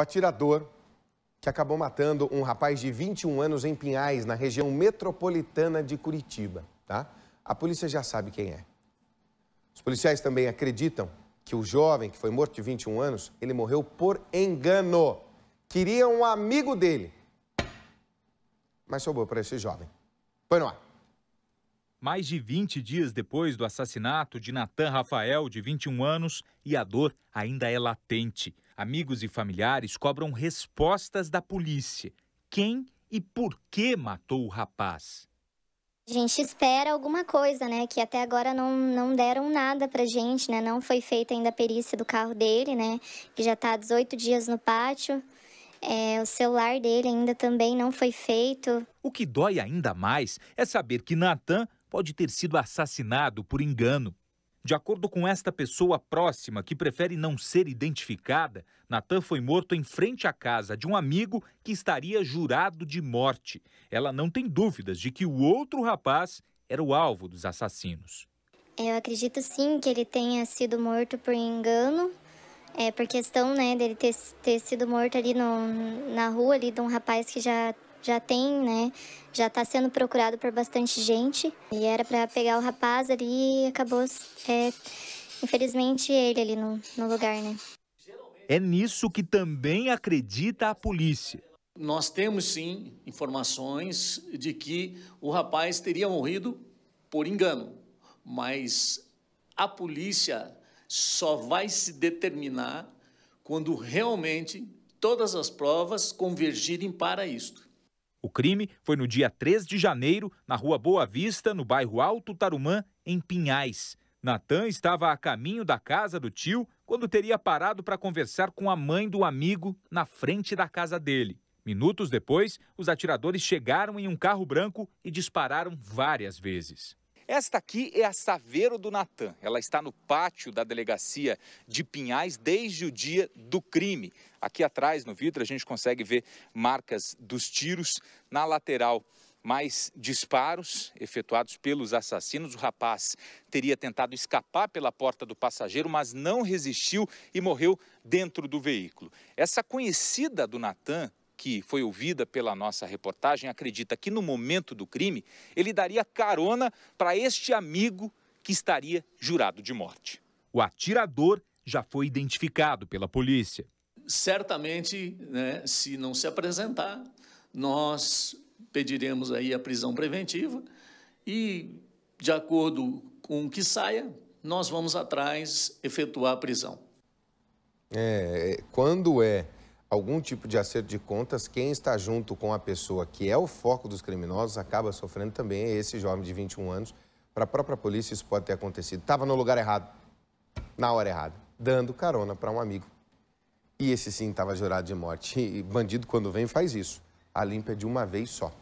O atirador que acabou matando um rapaz de 21 anos em Pinhais, na região metropolitana de Curitiba, tá? A polícia já sabe quem é. Os policiais também acreditam que o jovem que foi morto de 21 anos, ele morreu por engano. Queria um amigo dele. Mas sobrou para esse jovem. Põe no ar. Mais de 20 dias depois do assassinato de Natan Rafael, de 21 anos, e a dor ainda é latente. Amigos e familiares cobram respostas da polícia. Quem e por que matou o rapaz? A gente espera alguma coisa, né? Que até agora não, não deram nada pra gente, né? Não foi feita ainda a perícia do carro dele, né? Que já tá há 18 dias no pátio. É, o celular dele ainda também não foi feito. O que dói ainda mais é saber que Natan pode ter sido assassinado por engano. De acordo com esta pessoa próxima, que prefere não ser identificada, Natan foi morto em frente à casa de um amigo que estaria jurado de morte. Ela não tem dúvidas de que o outro rapaz era o alvo dos assassinos. Eu acredito sim que ele tenha sido morto por engano, é, por questão né, dele ter, ter sido morto ali no, na rua ali, de um rapaz que já já tem, né? Já está sendo procurado por bastante gente. E era para pegar o rapaz ali e acabou, é, infelizmente, ele ali no, no lugar, né? É nisso que também acredita a polícia. Nós temos sim informações de que o rapaz teria morrido por engano, mas a polícia só vai se determinar quando realmente todas as provas convergirem para isto. O crime foi no dia 3 de janeiro, na rua Boa Vista, no bairro Alto Tarumã, em Pinhais. Natan estava a caminho da casa do tio quando teria parado para conversar com a mãe do amigo na frente da casa dele. Minutos depois, os atiradores chegaram em um carro branco e dispararam várias vezes. Esta aqui é a Saveiro do Natan. Ela está no pátio da delegacia de Pinhais desde o dia do crime. Aqui atrás, no vidro, a gente consegue ver marcas dos tiros. Na lateral, mais disparos efetuados pelos assassinos. O rapaz teria tentado escapar pela porta do passageiro, mas não resistiu e morreu dentro do veículo. Essa conhecida do Natan que foi ouvida pela nossa reportagem acredita que no momento do crime ele daria carona para este amigo que estaria jurado de morte. O atirador já foi identificado pela polícia. Certamente, né, se não se apresentar, nós pediremos aí a prisão preventiva e, de acordo com o que saia, nós vamos atrás efetuar a prisão. É, é quando é algum tipo de acerto de contas, quem está junto com a pessoa que é o foco dos criminosos acaba sofrendo também. É esse jovem de 21 anos, para a própria polícia, isso pode ter acontecido. Estava no lugar errado, na hora errada, dando carona para um amigo. E esse sim estava jurado de morte. E bandido, quando vem, faz isso. A limpa é de uma vez só.